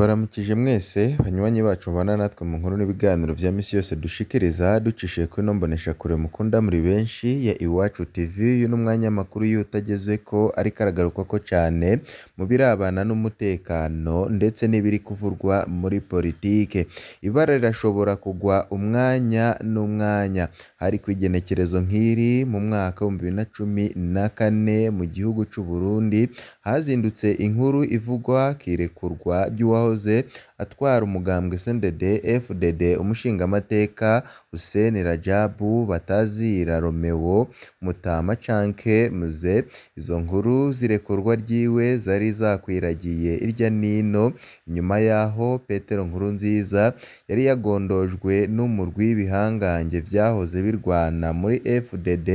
Ndabaramukije mwese banywanyi bacu bana natwe mu nkuru n'ibiganiro bya minsi yose dushikiriza ducishije kuri ino mboneshakure mukunda muri benshi ya Iwacu TV, uyu ni umwanya amakuru y'utageze ko ariko ko cyane mu birabana n'umutekano ndetse n'ibiri kuvurwa muri politiki Ibara rirashobora kugwa umwanya n'umwanya, ariko igenekerezo nk'iri mu mwaka w'ibihumbi bibiri na cumi na kane mu gihugu cy'u Burundi hazindutse inkuru ivugwa kirekurwa irekurwa it. atwara umugambwe Sendede FDD umushingamateka Hussein Rajab Batazira Romeo Mutama canke Mzee izo nkuru z'irekurwa ryiwe zari zakwiragiye irya nino inyuma yaho Petero Nkuru nziza yari yagondojwe n'umurwi w'ibihangange byahoze birwana muri FDD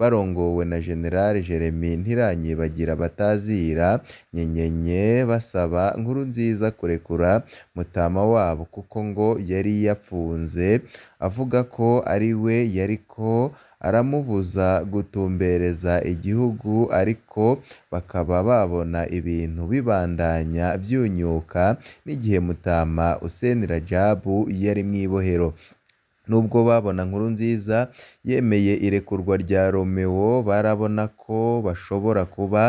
barongowe na General Jeremy Ntiranyibagira Batazira Nyenyenye basaba Nkuru nziza kurekura Mutama wabo kuko ngo yari yafunze avuga ko ari we yari ko aramubuza gutumbereza igihugu ariko bakaba babona ibintu bibandanya byunyuka n'igihe Mutama Hussein Rajabu yari ibohero. Nubwo babona Nkuru nziza yemeye irekurwa rya Romeo, barabona ko bashobora kuba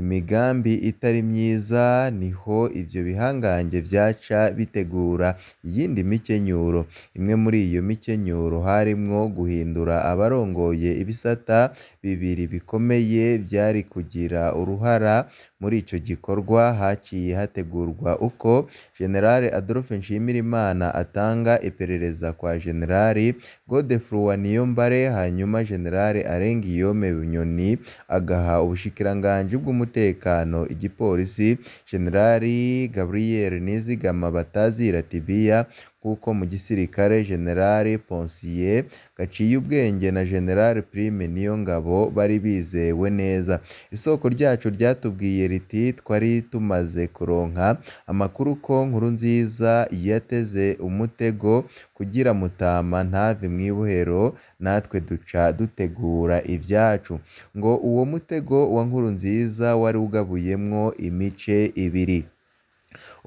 imigambi itari myiza, niho ibyo bihangange byaca bitegura iyindi mikenyuro. Imwe muri iyo mikenyuro harimwo guhindura abarongoye ibisata bibiri bikomeye byari kugira uruhara Muri icyo gikorwa hagiye hategurwa uko general Adolphe Nshimirimana atanga iperereza kwa Gen Godefroid Niyombare hanyuma general Arenguiyome Bunyoni agaha Ubushikiranganji bw'Umutekano Igipolisi Gen Gabriel Nizigama Batazira Tibia kuko mu gisirikare Jenerali Ponsier Gaciyubwenge na Jenerali Prime ngabo bari bizewe neza isoko ryacu ryatubwiye riti twari tumaze kuronka amakuru ko nkuru nziza yateze umutego kugira Mutama ntave mu ibohero natwe duca dutegura ibyacu ngo uwo mutego wa Nkuru nziza wari ugabuyemwo imice ibiri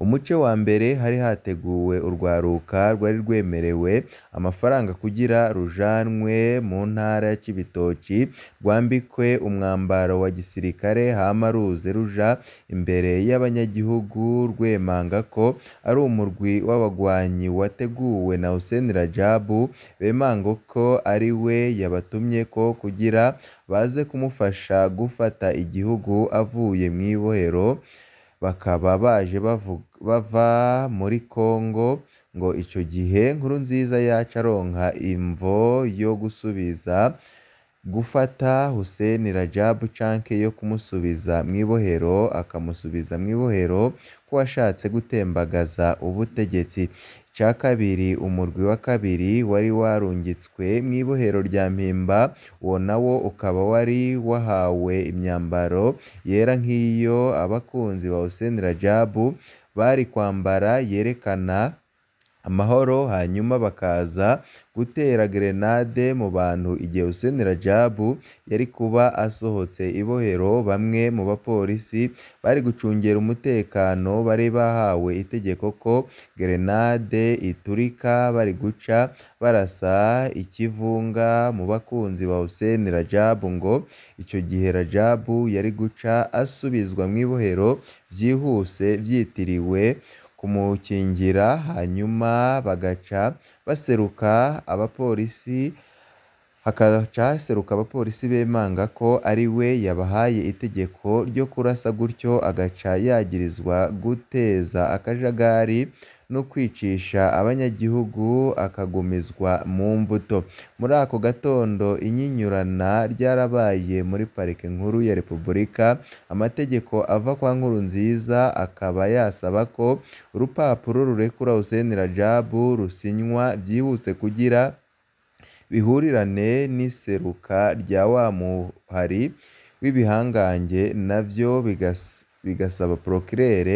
umuce wa mbere hari hateguwe urwaruka rwari rwemerewe amafaranga kugira rujanwe mu ntara ya Cibitoki rwambikwe umwambaro wa gisirikare hama ruze ruja imbere y'abanyagihugu rwemanga ko ari umurwi w'abagwanyi wateguwe na Hussein Rajabu bemanga ko ari we yabatumye ko kugira baze kumufasha gufata igihugu avuye mu ibohero bakaba baje bava muri Congo ngo icyo gihe Nkurunziza yaca aronka imvo yo gusubiza gufata Hussein Rajab canke yo kumusubiza mw'ibohero akamusubiza mw'ibohero ko washatse gutembagaza ubutegetsi cya kabiri umurwi wa kabiri wari warungitswe mu ibohero rya mpimba uwo nawo ukaba wari wahawe imyambaro yera nk'iyo abakunzi ba Hussein Rajabu bari kwambara yerekana amahoro hanyuma bakaza gutera Grenade mu bantu igihe Hussein Rajab yari kuba asohotse ibohero bamwe mu bapolisi bari gucungera umutekano bari bahawe itegeko ko Grenade iturika bari guca barasa ikivunga mu bakunzi ba Hussein Rajab ngo icyo gihe Rajab yari guca asubizwa mu ibohero byihuse byitiriwe kumukingira hanyuma bagaca baseruka abapolisi hagaca haseruka abapolisi bemanga ko ari we yabahaye itegeko ryo kurasa gutyo agaca yagirizwa guteza akajagari no kwicisha abanyagihugu akagumizwa mu mvuto. Muri ako gatondo inyinyurana ryarabaye muri Parike Nkuru ya Repubulika, amategeko ava kwa nkuru nziza akaba yasaba ko urupapuro rurekura Hussein Rajaab rusinywa byihuse kugira bihurirane n'iseruka rya wa muhari w'ibihangange nabyo bigasaba Procureur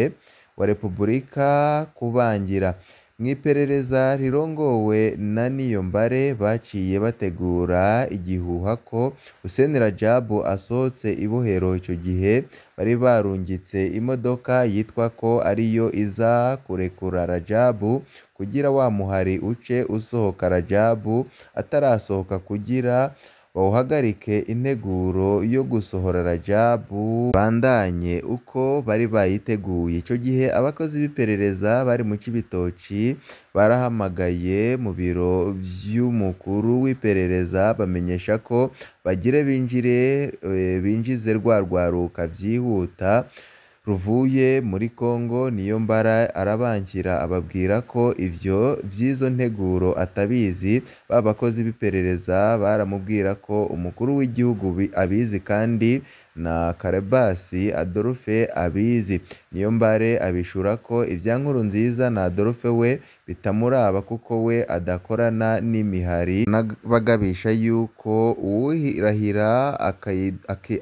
wa Repubulika kubangira mu iperereza rirongowe na Niyombare baciye bategura igihuha ko Hussein Rajab asohotse ibohero icyo gihe bari barungitse imodoka yitwa ko ariyo iza kurekura rajabu kugira wa muhari uce usohoka Rajab atarasohoka kugira bawuhagarike integuro yo gusohora Rajab bandanye uko bari bayiteguye icyo gihe abakozi b'iperereza bari mu Cibitoki barahamagaye mu biro by'umukuru w'iperereza bamenyesha ko bagire binjire eh, binjize rwa rwaruka vyihuta ruvuye muri Congo Niyombara arabangira ababwira ko ibyo by'izo nteguro atabizi ba bakozi b'iperereza baramubwira ko umukuru w'igihugu abizi kandi na Calebasse Adolphe abizi Niyombare abishura ko ibya nziza na Adolphe we bitamuraba kuko we adakorana n'imihari bagabisha y'uko uwirahira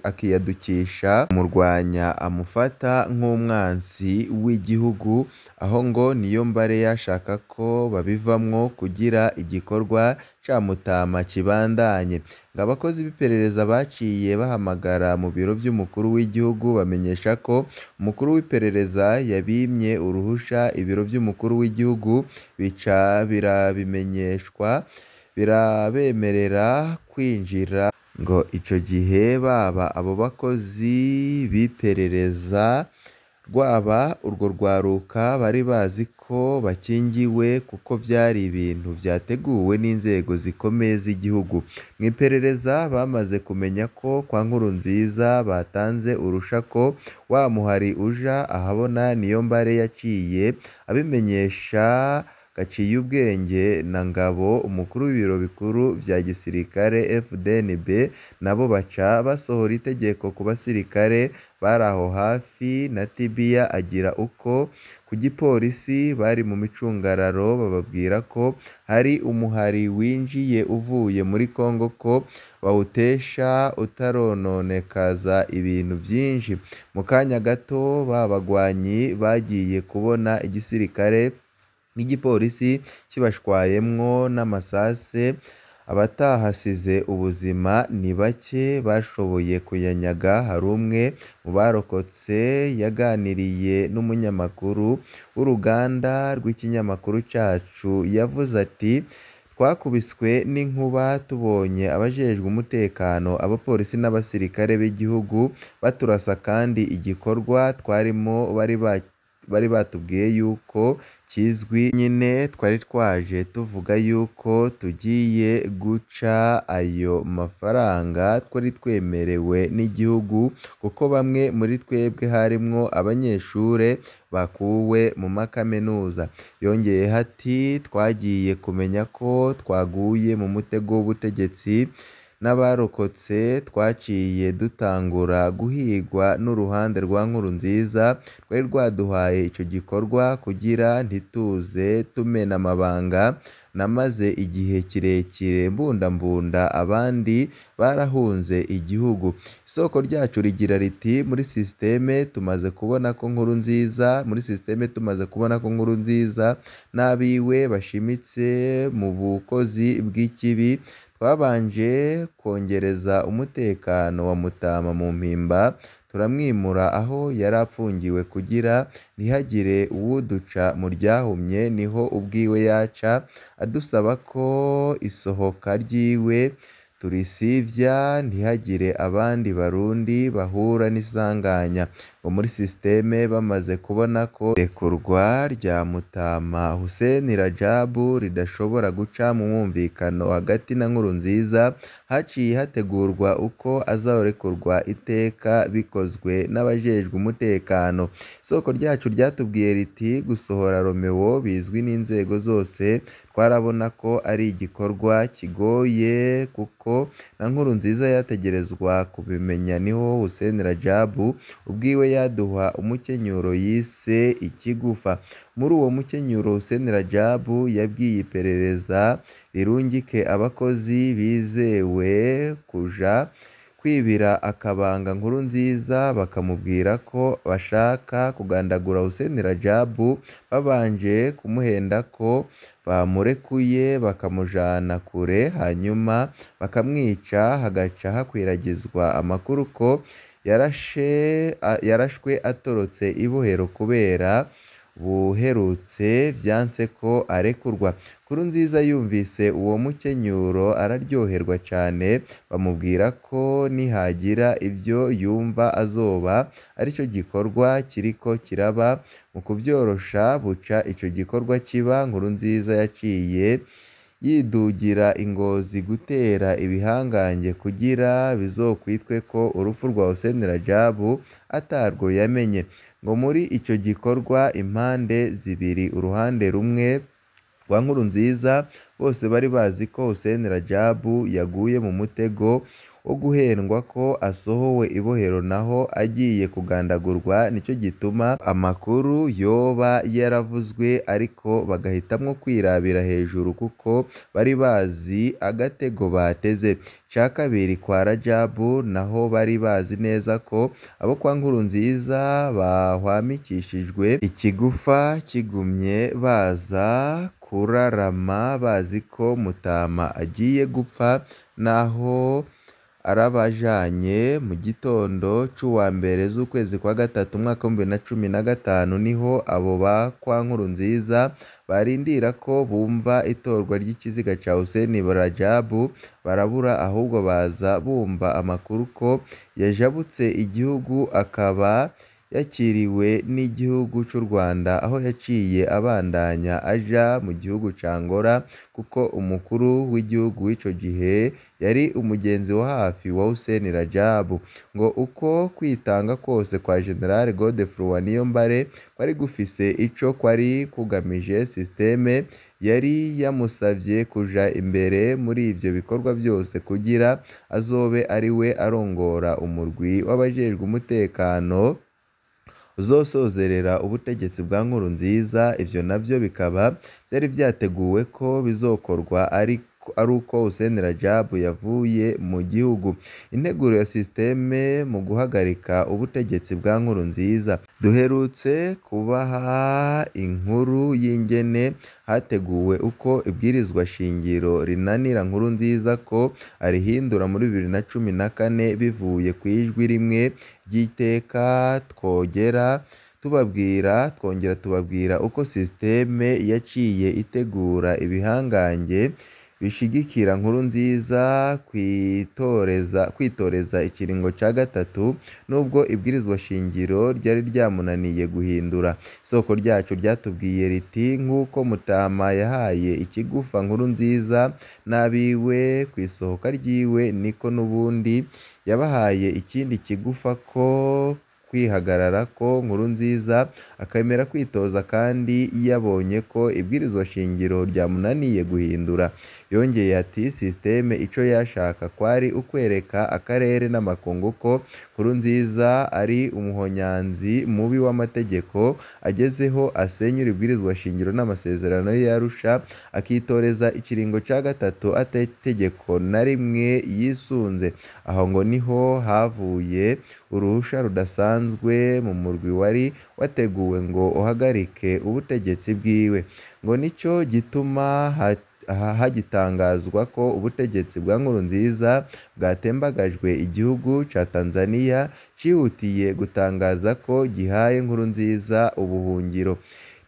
akiyandukisha kumurwanya amufata nk'umwanzi w'igihugu aho ngo Niyo Niyombare yashaka ko babivamo kugira igikorwa ca Mutama kibandanye ngo abakozi b'iperereza baciye bahamagara mu biro by'umukuru w'igihugu bamenyesha ko umukuru w'iperereza yabimye uruhusha ibiro by'umukuru w'igihugu bica birabimenyeshwa birabemerera kwinjira ngo icyo gihe baba abo bakozi b'iperereza rwaba urwo rwaruka bari bazi ko bakingiwe kuko byari ibintu byateguwe n'inzego zikomeye z'igihugu mu iperereza bamaze kumenya ko kwa nkuru nziza batanze urushako wa Muhari uja ahabona niyo Niyombare yaciye abimenyesha Gaciyubwenge na Ngabo umukuru w'Ibiro Bikuru bya Gisirikare (FDNB) nabo baca basohora itegeko ku basirikare bari aho hafi na tibia agira uko ku gipolisi bari mu micungararo bababwira ko hari umuhari winjiye uvuye muri Congo ko bawutesha utarononekaza ibintu byinshi mu kanya gato ba bagwanyi bagiye kubona igisirikare n'igipolisi kibashwayemwo n'amasase abatahasize ubuzima ni bake bashoboye kuyanyaga hari umwe mu barokotse yaganiriye n'umunyamakuru w'uruganda rw'ikinyamakuru cyacu yavuze ati twakubiswe n'inkuba tubonye abajejwe umutekano abapolisi n'abasirikare b'igihugu baturasa kandi igikorwa twarimo bari batubwiye yuko kizwi nyine twari twaje tuvuga yuko tugiye guca ayo mafaranga twari twemerewe n'igihugu kuko bamwe muri twebwe harimo abanyeshuri bakuwe mu makaminuza, yongeye hati twagiye kumenya ko twaguye mu mutego w'ubutegetsi. n'abarokotse twaciye dutangura guhigwa n'uruhande rwa Nkurunziza rwari rwaduhaye icyo gikorwa kugira ntituze tumena amabanga namaze igihe kirekire mbunda abandi barahunze igihugu isoko ryacu rigira riti muri sisiteme tumaze kubona ko nkuru nziza muri sisiteme tumaze kubona ko nkuru nziza n'abiwe bashimitse mu bukozi bw'ikibi twabanje kongereza umutekano wa Mutama mu mpimba turamwimura aho yari apfungiwe kugira ntihagire uwuduca mu ryahumye niho ubwiwe yaca adusaba ko isohoka ryiwe turisibya ntihagire abandi Barundi bahura n'isanganya bo muri sisiteme bamaze kubona ko irekurwa rya Mutama Hussein Rajabu ridashobora guca mu mwumvikano hagati na Nkuru nziza haciye hategurwa uko azarekurwa iteka bikozwe n'abajejwe umutekano “Isoko ryacu ryatubwiye riti gusohora Romeo bizwi n'inzego zose twarabona ko ari igikorwa kigoye kuko na nkuru nziza yategerezwa kubimenya” niho Hussein Rajabu ubwiwe duha umukenyuro yise “Ikigufa” muri uwo mukenyuro Hussein Rajab yabwiye iperereza rirungike abakozi bizewe kuja kwibira akabanga nkuru nziza bakamubwira ko bashaka kugandagura Hussein Rajab babanje kumuhenda ko bamurekuye bakamujana kure hanyuma bakamwica hagaca hakwirakwizwa amakuru ko yarashwe atorotse ibohero kubera buherutse byanse ko arekurwa nziza yumvise uwo mukenyuro araryoherwa cyane bamubwira ko nihagira ibyo yumva azoba aricyo gikorwa kiriko kiraba mu kubyorosha buca icyo gikorwa kiba Nkuru nziza yaciye yidugira ingozi gutera ibihangange kugira bizokwitwe ko urupfu rwa Hussein Rajab atarwo yamenye ngo muri icyo gikorwa impande zibiri uruhande rumwe rwa nziza bose bari bazi ko Hussein Rajab yaguye mu mutego wo guhendwa ko asohowe ibohero naho agiye kugandagurwa nicyo gituma amakuru yoba yaravuzwe ariko bagahitamo kwirabira hejuru kuko bari bazi agatego bateze cya kabiri kwa Rajabu naho bari bazi neza ko abo kwa nkuru nziza bahwamikishijwe ikigufa kigumye baza kurarama bazi ko Mutama agiye gupfa naho arabajanye mu gitondo cy'uwa mbere z'ukwezi kwa gatatu umwaka w'ibihumbi na cumi na gatanu niho abo ba kwa nkuru nziza barindira ko bumva itorwa ry'ikiziga cya Hussein Rajaab barabura ahubwo baza bumva amakuru ko yajabutse igihugu akaba yakiriwe n'igihugu cy'u Rwanda aho yaciye abandanya aja mu gihugu ca Angola kuko umukuru w'igihugu w'ico gihe yari umugenzi wa hafi wa Hussein Rajab ngo uko kwitanga kose kwa General Godefroid Niyombare kwari gufise ico kwari kugamije systeme yari yamusabye kuja imbere muri ibyo bikorwa byose kugira azobe ariwe arongora umurwi w'abajejwe umutekano uzasozerera ubutegetsi bwa nkuru nziza ibyo nabyo bikaba byari byateguwe ko bizokorwa ariko. ari uko Hussein Rajab yavuye mu gihugu integuro ya systeme mu guhagarika ubutegetsi bwa nkuru nziza duherutse kubaha inkuru y'ingene hateguwe uko ibwirizwa shingiro rinanira Nkuru nziza ko arihindura muri bibiri na cumi na kane bivuye ku ijwi rimwe ry'iteka twogera tubabwira twongera tubabwira uko sisiteme yaciye itegura ibihangange Nkuru nziza kwitoreza ikiringo cya gatatu nubwo ibwirizwa shingiro ryari ryamunaniye guhindura. Isoko ryacu ryatubwiye riti “Nk'uko Mutama yahaye ikigufa Nkuru nziza n'ab'iwe ku isohoka ry'iwe niko n'ubundi yabahaye ikindi kigufa ko kwihagarara ko nkuru nziza akemera kwitoza kandi yabonye ko ibwirizwa shingiro ryamunaniye guhindura. Yongeye ati “System icyo yashaka kwari ukwereka akarere n'amakungu ko kuru nziza ari umuhonyanzi mubi w'amategeko agezeho asenyura ibwirizwa shingiro n'amasezerano y'Arusha akitoreza ikiringo cya gatatu atategeko na rimwe yisunze” Aho ngo niho havuye uruhusha rudasanzwe mu murwi wari wateguwe ngo uhagarike ubutegetsi bwiwe, ngo nicyo gituma hagitangazwa ko ubutegetsi bwa Nkuru nziza bwatembagajwe igihugu ca Tanzania cyihutiye gutangaza ko gihaye nkuru nziza ubuhungiro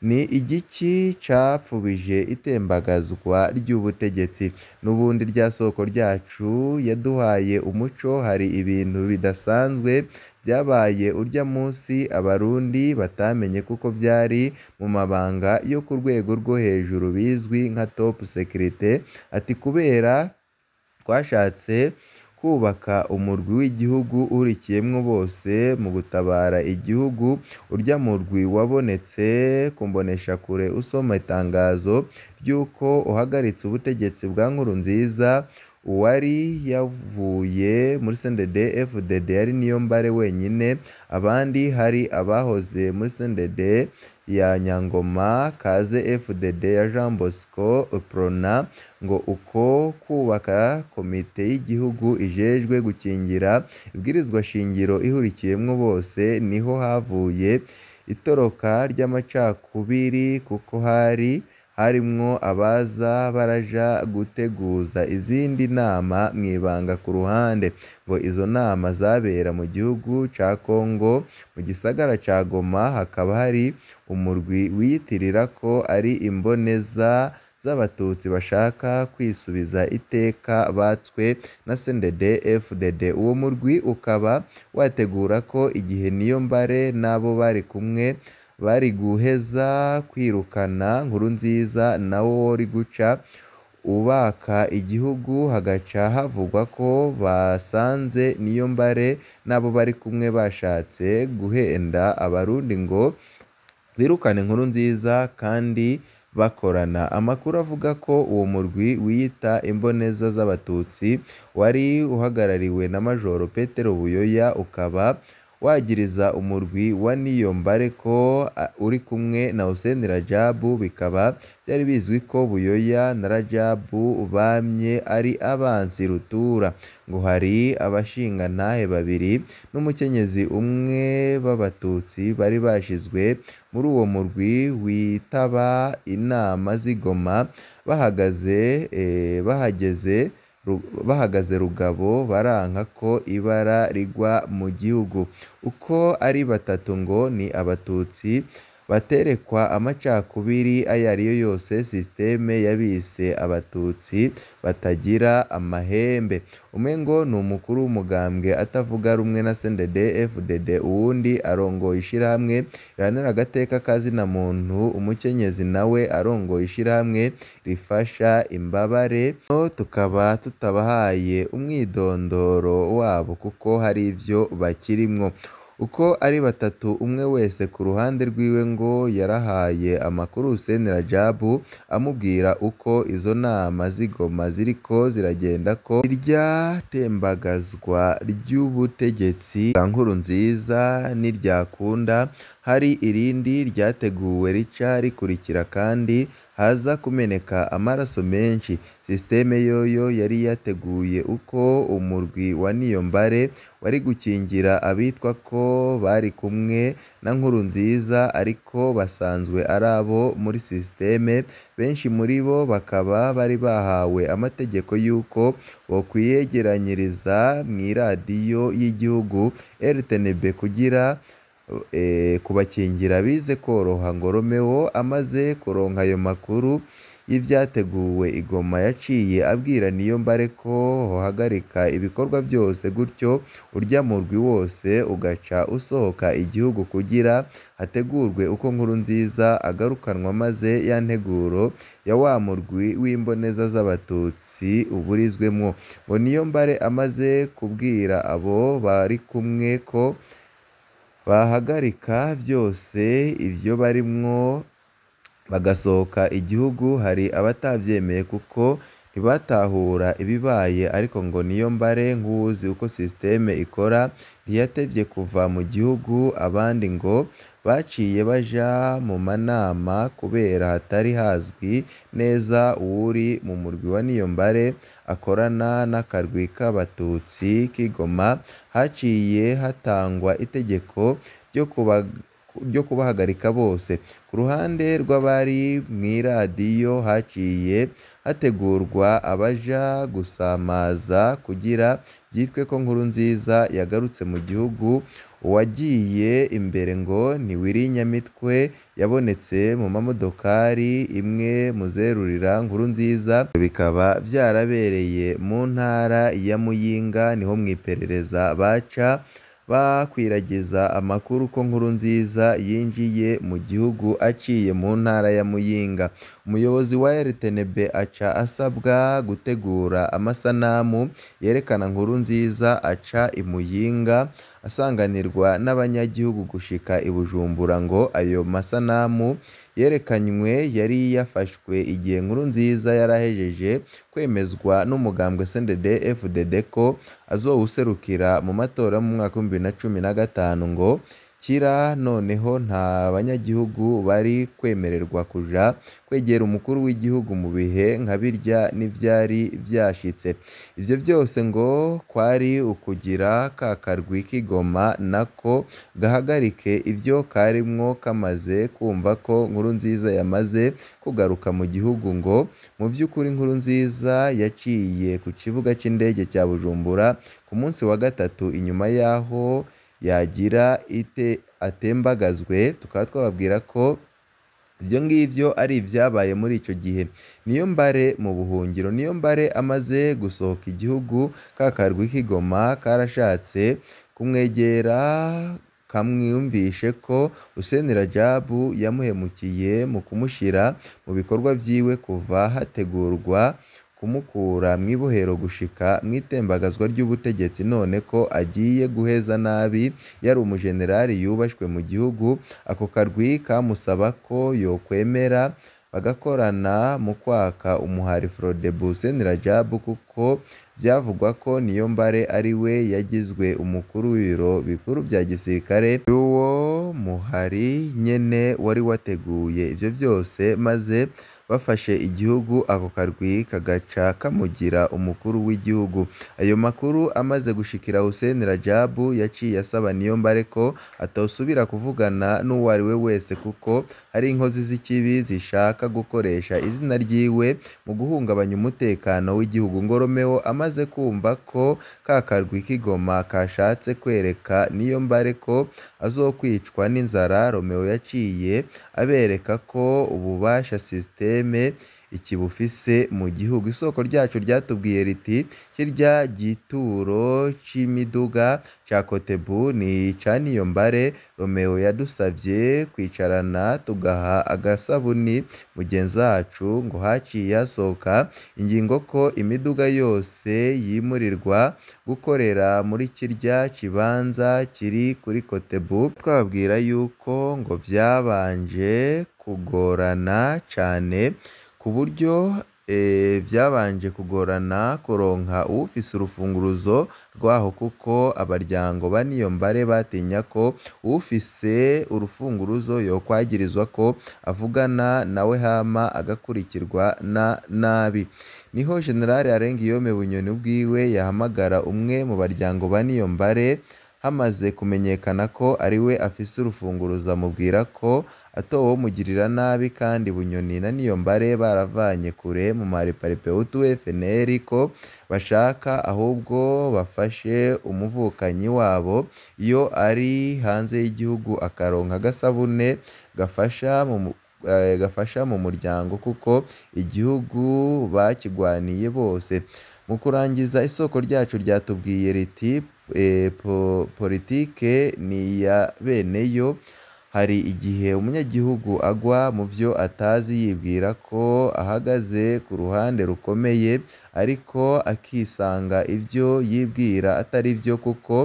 ni igiki cyafubije itembagazwa ry'ubutegetsi n'ubundi rya soko ryacu yaduhaye umuco hari ibintu bidasanzwe byabaye urya munsi abarundi batamenye kuko byari mu mabanga yo ku rwego rwo hejuru bizwi nka top secret ati kubera twashatse kubaka umurwi w'igihugu uwurikiyemo bose mu gutabara igihugu urya murwi wabonetse kumbonesha kure usoma itangazo ry'uko uhagaritse ubutegetsi bwa nkuru nziza uwari yavuye muri CNDD FDD ari Niyombare wenyine abandi hari abahoze muri CNDD ya Nyangoma Kaze FDD ya Jean Bosco Prona ngo uko kubaka Komite y'Igihugu ijejwe gukingira shingiro ihurikiyemo bose niho havuye itoroka ry'amacakubiri kuko hari harimwo abaza baraja guteguza izindi nama mw'ibanga ku ruhande ngo izo nama zabera mu gihugu ca Congo mu gisagara cya Goma hakaba hari umurwi witirira ko ari imboneza z'Abatutsi bashaka kwisubiza iteka batswe na CNDD-FDD uwo murwi ukaba wategura ko igihe niyo mbare n'abo bari kumwe bari guheza kwirukana nkuru nziza nawo wari guca ubaka igihugu hagaca havugwa ko basanze niyo mbare n'abo bari kumwe bashatse guhenda Abarundi ngo birukane nziza kandi bakorana amakuru avuga ko uwo murwi wiyita imboneza z'abatutsi wari uhagarariwe na Major Petero Buyoya ukaba wagiriza umurwi wa ko uri kumwe na Hussein Rajab bikaba byari bizwi ko Buyoya na Rajab bamye ari abanzi rutura ngo hari abashingantahe babiri n'umukenyezi umwe b'abatutsi bari bashyizwe muri uwo murwi witaba inama z'i Goma eh, bahageze bahagaze rugabo baranka ko ibara rigwa mu gihugu. Uko ari batatu ngo ni Abatutsi baterekwa amacakubiri ayo ari yo yose sisiteme yabise abatutsi batagira amahembe umwe ngo ni umukuru w'umugambwe atavuga rumwe na CNDD-FDD uwundi arongoye ishyirahamwe riharanira agateka ka zina muntu umukenyezi nawe arongoye ishyirahamwe rifasha imbabare no tukaba tutabahaye umwidondoro wabo kuko hari ivyo bakirimwo uko ari batatu umwe wese ku ruhande rwiwe ngo yarahaye amakuru Hussein Rajab amubwira uko izo nama z'ingoma ziriko ziragenda ko irya tembagazwa ry'ubutegetsi bwa nziza ntiryakunda hari irindi ryateguwe rica rikurikira kandi haza kumeneka amaraso menshi. System yoyo yari yateguye uko umurwi wa Niyombare wari gukingira abitwa ko bari kumwe na Nkuru nziza ariko basanzwe ari abo muri system, benshi muri bo bakaba bari bahawe amategeko y'uko bokwiyegeranyiriza mu iradiyo y'igihugu RTNB kugira Eh, kubakingira bize koroha ngo Romeo amaze kuronka ayo makuru y'ibyateguwe igoma yaciye abwira Niyo Niyombare ko hohagarika ibikorwa byose gutyo urya murwi wose ugaca usohoka igihugu kugira hategurwe uko nkuru nziza agarukanwa maze ya nteguro ya wa murwi w'imboneza z'abatutsi uburizwemwo, ngo Niyombare amaze kubwira abo bari kumwe ko bahagarika byose ibyo barimwo bagasohoka igihugu, hari abatabyemeye kuko ntibatahura ibibaye ariko ngo niyo mbare nk'uwuzi uko sisiteme ikora ntiyatebye kuva mu gihugu abandi ngo baciye baja mu manama kubera hatari hazwi neza uri mu murwi wa Niyombare akorana n'akarwi k'Abatutsi k'i haciye hatangwa itegeko ryo kubahagarika bose ku ruhande rw'abari mu mw'iradiyo haciye hategurwa abaja gusamaza kugira byitwe ko Nkuru nziza yagarutse mu gihugu uwagiye imbere ngo ni Willy Nyamitwe yabonetse mu mamodokari imwe mu Nkuru nziza bikaba byarabereye mu ntara ya Muyinga niho mu iperereza baca bakwiragiza amakuru ko Nkuru nziza yinjiye mu gihugu aciye mu ntara ya Muyinga umuyobozi wa RTNB aca asabwa gutegura amasanamu yerekana Nkuru nziza aca i Muyinga asanganirwa n'abanyagihugu gushika i Bujumbura ngo ayo masanamu yerekanywe yari yafashwe igihe nkuru nziza yarahejeje kwemezwa n'umugambwe CNDD-FDD ko azowuserukira mu matora mu mwaka w'ibihumbi bibiri na cumi na gatanu ngo gukira noneho nta banyagihugu bari kwemererwa kuja kwegera umukuru w'igihugu mu bihe nka birya n'ibyari byashitse ibyo byose ngo kwari ukugira ka karwi k'igoma nako gahagarike ibyo karimwo kamaze kumva ko nkuru nziza yamaze kugaruka mu gihugu ngo mu by'ukuri Nkuru nziza yaciye ku kibuga cy'indege cya Bujumbura ku munsi wa gatatu inyuma y'aho yagira ite atembagazwe tukaba twababwira ko ibyo ngibyo ari ibyabaye muri icyo gihe niyo mbare mu buhungiro niyo mbare amaze gusohoka igihugu ka karwi k'igoma karashatse kumwegera kamwumvishe ko Hussein Rajab yamuhemukiye mu kumushyira mu bikorwa byiwe kuva hategurwa kumukura mu ibohero gushika mu itembagazwa ry'ubutegetsi none ko agiye guheza nabi yari umujenerali yubashwe mu gihugu ako karwi kamusaba ko yokwemera bagakorana mu kwaka umuhari Frodebuce Ntirajabu kuko byavugwa ko niyo mbare ari we yagizwe umukuru w'ibiro bikuru bya gisirikare by'uwo muhari nyene wari wateguye ibyo byose maze bafashe igihugu ako karwi kagaca kamugira umukuru w'igihugu ayo makuru amaze gushikira Hussein Rajab yaciye asaba Niyombare ko atosubira kuvugana n'uwo ari we wese kuko ari inkozi z'ikibi zishaka gukoresha izina ryiwe mu guhungabanya umutekano w'igihugu Ngoromeo amaze kumva ko ka karwi k'ingoma kashatse kwereka niyo Niyombare ko azokwicwa n'inzara Romeo yaciye abereka ko ububasha systeme ikibufise mu gihugu isoko ryacu ryatubwiye riti kirya gituro c'imiduga cya kotebu ni ica niyombare romeo yadusabye kwicarana tugaha agasabuni mugenzi wacu ngo haciye hasohoka ingingo ko imiduga yose yimurirwa gukorera muri kirya kibanza kiri kuri kotebu Twabwira yuko ngo byabanje kugorana cyane, ku buryo eh, byabanje kugorana kuronka ufise urufunguruzo rwaho kuko abaryango baniyo mbare batinye ko ufise urufunguruzo yokwagirizwa ko avugana nawe hama agakurikirwa na nabi niho Gen Arenguiyome Bunyoni ubwiwe yahamagara umwe mu baryango baniyo mbare hamaze kumenyekana ko ariwe afise urufunguruzo amubwira ko atowe umugirira nabi kandi Bunyoni na niyo Niyombare baravanye kure mu mareparepehutu FNL ko bashaka ahubwo bafashe umuvukanyi wabo iyo ari hanze y'igihugu akaronka agasabune gafasha mu eh, muryango kuko igihugu bakigwaniye bose mu kurangiza isoko ryacu ryatubwiye riti eh, “Politike ni iya bene yo Hari igihe umunyagihugu agwa mu byo atazi yibwira ko ahagaze ku ruhande rukomeye ariko akisanga ibyo yibwira atari byo kuko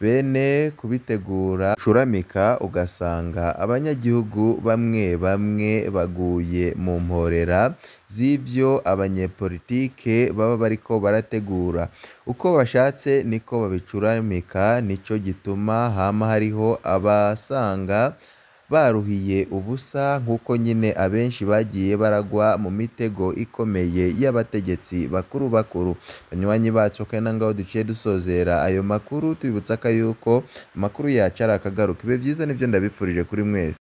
bene kubitegura bashuramika ugasanga abanyagihugu bamwe bamwe baguye mu mporera z'ibyo abanyepolitike baba bariko barategura uko bashatse niko babicuramika nico gituma hama hariho abasanga baruhiye ubusa nk'uko nyine abenshi bagiye baragwa mu mitego ikomeye y'abategetsi bakuru bakuru banywanyi bacu kandi aha ngaho duciye dusozera ayo makuru tubibutsaka yuko amakuru yacu ari akagaruka ibihe byiza nibyo ndabifurije kuri mwese